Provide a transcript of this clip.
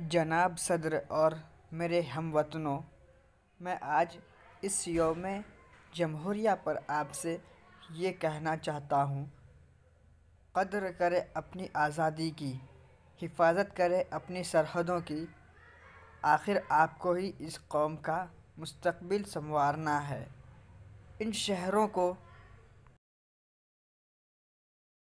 जनाब सदर और मेरे हम वतनों मैं आज इस योम जमहूरिया पर आपसे ये कहना चाहता हूँ कद्र करें अपनी आज़ादी की हिफाजत करें अपनी सरहदों की आखिर आपको ही इस कौम का मुस्तकबिल संवारना है इन शहरों को